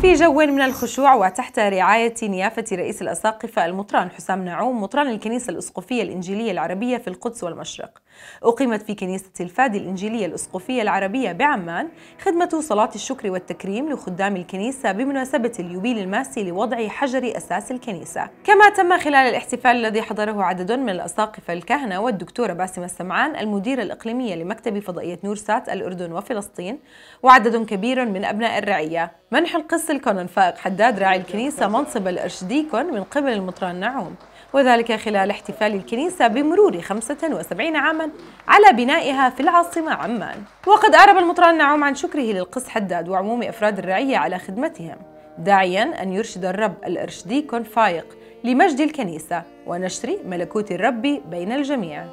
في جو من الخشوع وتحت رعاية نيافة رئيس الأساقفة المطران حسام نعوم مطران الكنيسة الأسقفية الإنجيلية العربية في القدس والمشرق أقيمت في كنيسة الفادي الإنجيلية الأسقفية العربية بعمان خدمة صلاة الشكر والتكريم لخدام الكنيسة بمناسبة اليوبيل الماسي لوضع حجر أساس الكنيسة كما تم خلال الاحتفال الذي حضره عدد من الأساقفة الكهنة والدكتورة باسمة السمعان المديرة الإقليمية لمكتب فضائية نورسات الأردن وفلسطين وعدد كبير من أبناء الرعية منح القس الكونون فائق حداد راعي الكنيسة منصب الأرشديكون من قبل المطران نعوم وذلك خلال احتفال الكنيسة بمرور 75 عاما على بنائها في العاصمة عمان وقد أعرب المطران نعوم عن شكره للقس حداد وعموم أفراد الرعية على خدمتهم داعيا أن يرشد الرب الإرشدي كون فايق لمجد الكنيسة ونشر ملكوت الرب بين الجميع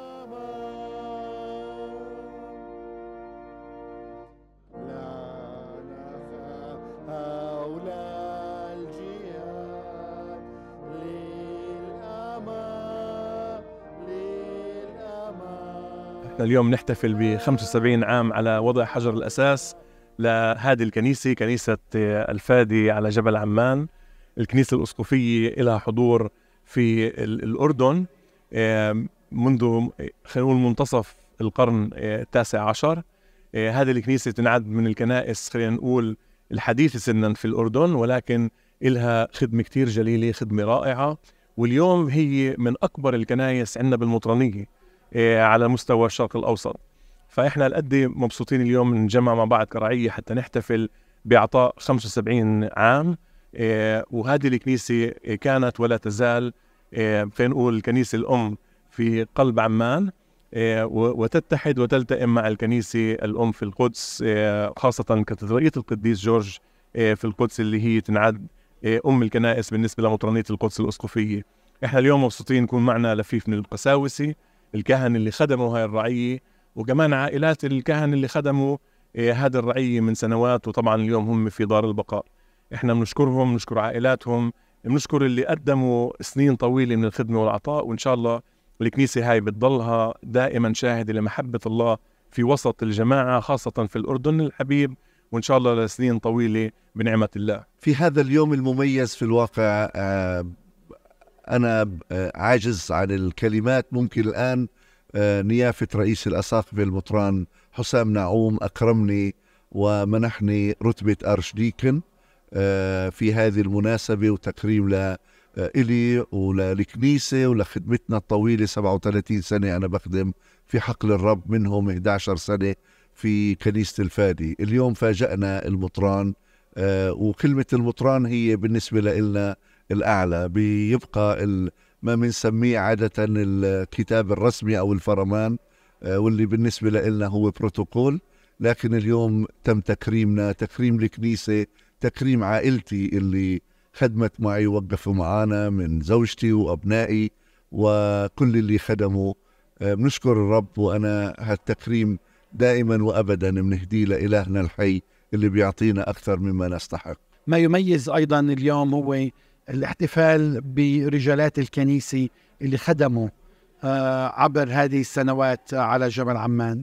حلقتنا اليوم نحتفل ب 75 عام على وضع حجر الأساس لهذه الكنيسة كنيسة الفادي على جبل عمان الكنيسة الأسقفية لها حضور في الأردن منذ خلينا نقول منتصف القرن آه، التاسع عشر آه، هذه الكنيسة تنعد من الكنائس خلينا نقول الحديثة سنا في الأردن ولكن إلها خدمة كثير جليلة خدمة رائعة واليوم هي من أكبر الكنائس عندنا بالمطرانية آه، على مستوى الشرق الاوسط فاحنا قد مبسوطين اليوم نجمع مع بعض كرعيه حتى نحتفل باعطاء 75 عام آه، وهذه الكنيسه كانت ولا تزال خلينا آه، نقول الكنيسه الام في قلب عمان وتتحد وتلتئم مع الكنيسه الام في القدس خاصه كاتدرائيه القديس جورج في القدس اللي هي تنعد ام الكنائس بالنسبه لمطرانيه القدس الاسقفيه. احنا اليوم مبسوطين يكون معنا لفيف من القساوسه الكهن اللي خدموا هاي الرعيه وكمان عائلات الكهن اللي خدموا إيه، هذا الرعيه من سنوات وطبعا اليوم هم في دار البقاء احنا بنشكرهم بنشكر عائلاتهم بنشكر اللي قدموا سنين طويله من الخدمه والعطاء وان شاء الله الكنيسه هاي بتضلها دائما شاهده لمحبه الله في وسط الجماعه خاصه في الاردن الحبيب وان شاء الله لسنين طويله بنعمه الله. في هذا اليوم المميز في الواقع آه، انا آه، عاجز عن الكلمات ممكن الان آه، نيافه رئيس الاساقفه المطران حسام نعوم اكرمني ومنحني رتبه ارشديكن آه، في هذه المناسبه وتكريم لإلي وللكنيسة ولخدمتنا الطويلة 37 سنة أنا بخدم في حقل الرب منهم 11 سنة في كنيسة الفادي اليوم فاجأنا المطران وكلمة المطران هي بالنسبة لنا الأعلى بيبقى ما بنسميه عادة الكتاب الرسمي أو الفرمان آه، واللي بالنسبة لنا هو بروتوكول لكن اليوم تم تكريمنا تكريم الكنيسة تكريم عائلتي اللي خدمت معي ووقفوا معانا من زوجتي وأبنائي وكل اللي خدموا آه، بنشكر الرب وأنا هالتكريم دائما وأبدا بنهديه لإلهنا الحي اللي بيعطينا أكثر مما نستحق ما يميز أيضا اليوم هو الاحتفال برجالات الكنيسة اللي خدموا آه، عبر هذه السنوات على جبل عمان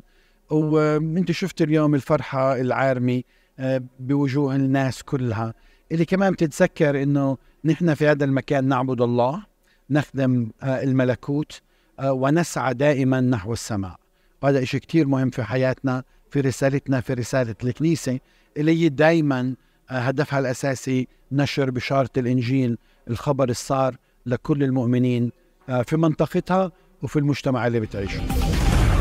وانت شفت اليوم الفرحة العارمة آه، بوجوه الناس كلها اللي كمان بتتذكر انه نحن في هذا المكان نعبد الله نخدم آه، الملكوت ونسعى دائما نحو السماء وهذا شيء كتير مهم في حياتنا في رسالتنا في رسالة الكنيسة اللي هي دائما هدفها الأساسي نشر بشارة الإنجيل الخبر السار لكل المؤمنين آه، في منطقتها وفي المجتمع اللي بتعيشه